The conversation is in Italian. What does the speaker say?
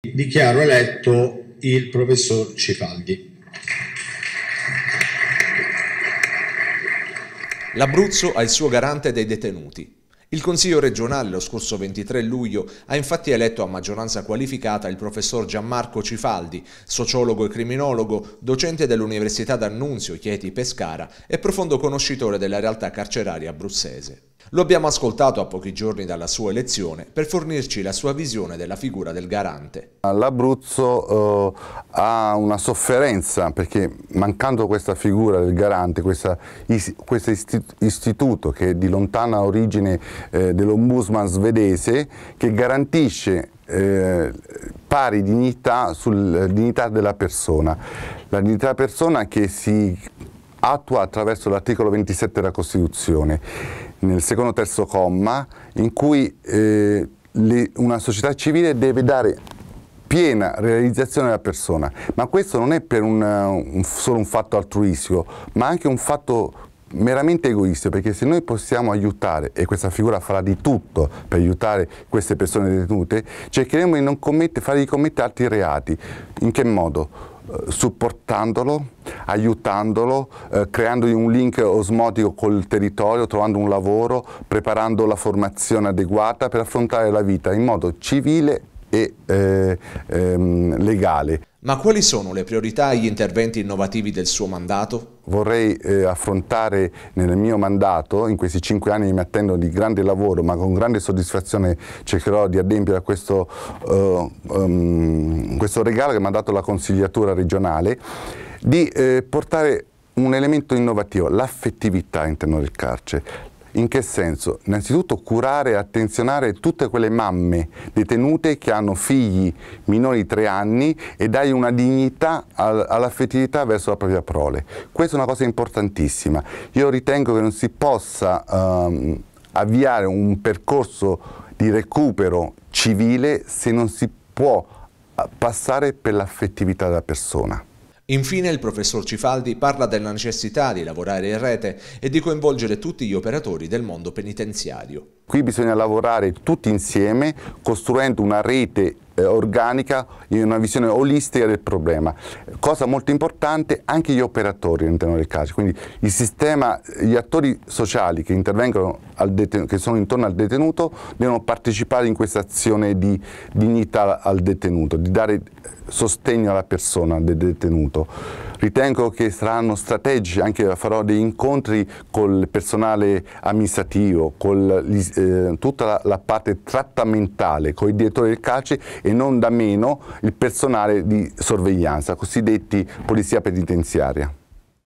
Dichiaro eletto il professor Cifaldi. L'Abruzzo ha il suo garante dei detenuti. Il Consiglio regionale lo scorso 23 luglio ha infatti eletto a maggioranza qualificata il professor Gianmarco Cifaldi, sociologo e criminologo, docente dell'Università d'Annunzio Chieti Pescara e profondo conoscitore della realtà carceraria abruzzese. Lo abbiamo ascoltato a pochi giorni dalla sua elezione per fornirci la sua visione della figura del garante. L'Abruzzo eh, ha una sofferenza perché mancando questa figura del garante, questa, is, questo istituto che è di lontana origine eh, dell'ombudsman svedese che garantisce eh, pari dignità sulla dignità della persona. La dignità della persona che si attua attraverso l'articolo 27 della Costituzione, nel secondo terzo comma, in cui eh, le, una società civile deve dare piena realizzazione della persona, ma questo non è per un, un, solo un fatto altruistico, ma anche un fatto meramente egoistico, perché se noi possiamo aiutare, e questa figura farà di tutto per aiutare queste persone detenute, cercheremo di non commettere, fargli commettere altri reati. In che modo? supportandolo, aiutandolo, eh, creandogli un link osmotico col territorio, trovando un lavoro, preparando la formazione adeguata per affrontare la vita in modo civile e eh, ehm, legale. Ma quali sono le priorità e gli interventi innovativi del suo mandato? Vorrei eh, affrontare nel mio mandato, in questi cinque anni mi attendo di grande lavoro, ma con grande soddisfazione cercherò di adempiere a questo, uh, um, questo regalo che mi ha dato la consigliatura regionale, di eh, portare un elemento innovativo, l'affettività all'interno del carcere, in che senso? Innanzitutto curare e attenzionare tutte quelle mamme detenute che hanno figli minori di tre anni e dai una dignità all'affettività verso la propria prole. Questa è una cosa importantissima. Io ritengo che non si possa ehm, avviare un percorso di recupero civile se non si può eh, passare per l'affettività della persona. Infine il professor Cifaldi parla della necessità di lavorare in rete e di coinvolgere tutti gli operatori del mondo penitenziario. Qui bisogna lavorare tutti insieme costruendo una rete eh, organica, in una visione olistica del problema. Cosa molto importante, anche gli operatori all'interno del calcio, quindi il sistema, gli attori sociali che intervengono, che sono intorno al detenuto, devono partecipare in questa azione di dignità al detenuto, di dare sostegno alla persona del detenuto. Ritengo che saranno strategici, anche farò degli incontri col personale amministrativo, con eh, tutta la, la, parte trattamentale, con i direttori del calcio e non da meno il personale di sorveglianza, cosiddetti polizia penitenziaria.